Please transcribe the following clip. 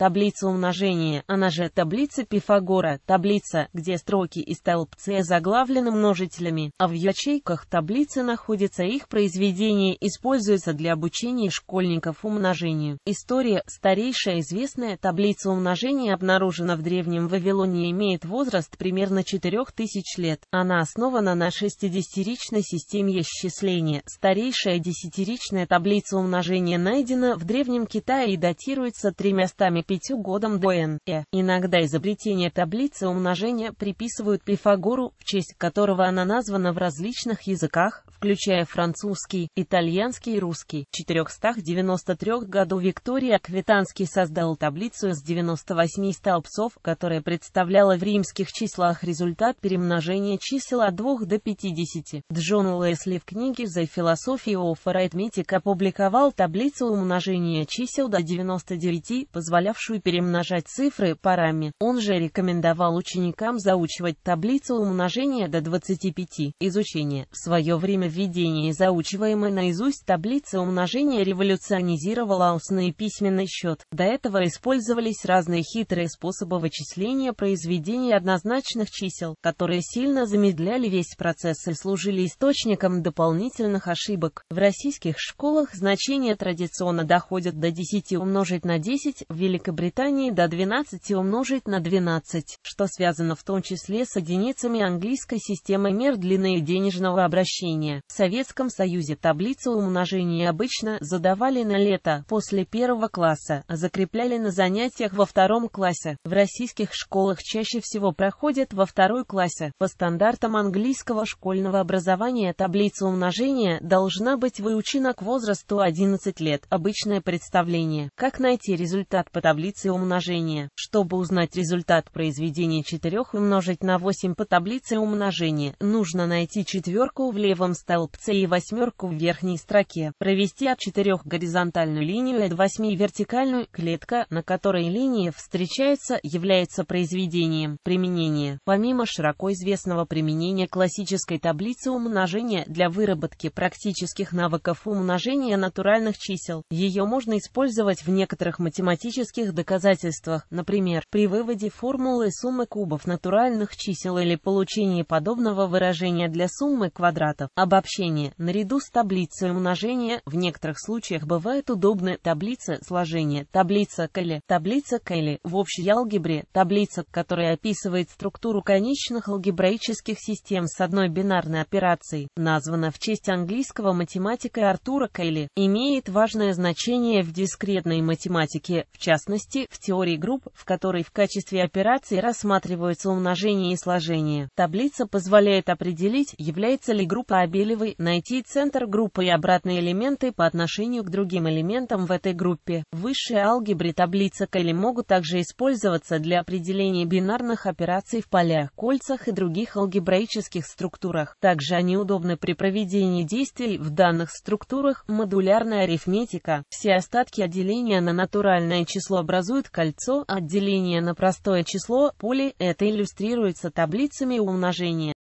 Таблица умножения, она же таблица Пифагора, таблица, где строки и столбцы заглавлены множителями, а в ячейках таблицы находятся их произведения, используются для обучения школьников умножению. История, старейшая известная таблица умножения обнаружена в Древнем Вавилоне и имеет возраст примерно 4000 лет. Она основана на шестидесятиричной системе счисления. Старейшая десятиричная таблица умножения найдена в Древнем Китае и датируется тремястами пятью годам до Н. Иногда изобретение таблицы умножения приписывают Пифагору, в честь которого она названа в различных языках, включая французский, итальянский и русский. В 493 году Виктория Аквитанский создал таблицу с 98 столбцов, которая представляла в римских числах результат перемножения чисел от 2 до 50. Джон Лесли в книге «The Philosophy of Arithmetic» опубликовал таблицу умножения чисел до 99, позволявшую умевшую перемножать цифры парами. Он же рекомендовал ученикам заучивать таблицу умножения до 25. Изучение. В свое время введение заучиваемой наизусть таблицы умножения революционизировало устный и письменный счет. До этого использовались разные хитрые способы вычисления произведений однозначных чисел, которые сильно замедляли весь процесс и служили источником дополнительных ошибок. В российских школах значения традиционно доходят до 10 умножить на 10, в Великобритании Великобритании до 12 умножить на 12, что связано в том числе с единицами английской системы мер длины денежного обращения. В Советском Союзе таблицу умножения обычно задавали на лето после первого класса, а закрепляли на занятиях во втором классе. В российских школах чаще всего проходят во второй классе. По стандартам английского школьного образования таблица умножения должна быть выучена к возрасту 11 лет. Обычное представление. Как найти результат по таблице? таблице умножения. Чтобы узнать результат произведения 4 умножить на 8 по таблице умножения, нужно найти четверку в левом столбце и восьмерку в верхней строке. Провести от 4 горизонтальную линию и от 8 вертикальную клетка, на которой линии встречаются, является произведением. Применение. Помимо широко известного применения классической таблицы умножения для выработки практических навыков умножения натуральных чисел, ее можно использовать в некоторых математических физических доказательствах, например, при выводе формулы суммы кубов натуральных чисел или получении подобного выражения для суммы квадратов. Обобщение, наряду с таблицей умножения, в некоторых случаях бывает удобны таблица сложения, таблица Келли, таблица Келли в общей алгебре, таблица, которая описывает структуру конечных алгебраических систем с одной бинарной операцией, названа в честь английского математика Артура Келли, имеет важное значение в дискретной математике, в частности, частности, в теории групп, в которой в качестве операций рассматриваются умножение и сложение. Таблица позволяет определить, является ли группа абелевой, найти центр группы и обратные элементы по отношению к другим элементам в этой группе. Высшие алгебры таблица Кэлли могут также использоваться для определения бинарных операций в полях, кольцах и других алгебраических структурах. Также они удобны при проведении действий в данных структурах, модулярная арифметика, все остатки отделения на натуральное число образует кольцо, отделение на простое число, поле, это иллюстрируется таблицами умножения.